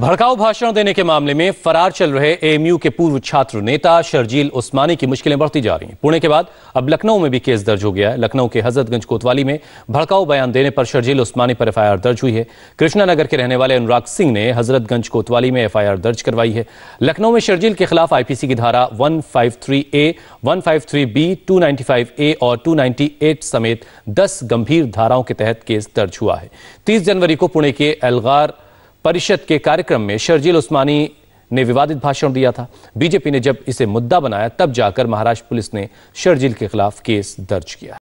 भड़काऊ भाषण देने के मामले में फरार चल रहे एएमयू के पूर्व छात्र नेता शर्जील उस्मानी की मुश्किलें बढ़ती जा रही हैं पुणे के बाद अब लखनऊ में भी केस दर्ज हो गया है लखनऊ के हजरतगंज कोतवाली में भड़काऊ बयान देने पर शर्जील उस्मानी पर एफआईआर दर्ज हुई है कृष्णानगर के रहने वाले अनुराग सिंह ने हजरतगंज कोतवाली में एफ दर्ज करवाई है लखनऊ में शर्जील के खिलाफ आईपीसी की धारा one five three A one five three B two ninety five A और टू नाइन्टी एट समेत दस गंभीर धाराओं के तहत केस दर्ज हुआ है तीस जनवरी को पुणे के एलगार परिषद के कार्यक्रम में शर्जील उस्मानी ने विवादित भाषण दिया था बीजेपी ने जब इसे मुद्दा बनाया तब जाकर महाराष्ट्र पुलिस ने शर्जील के खिलाफ केस दर्ज किया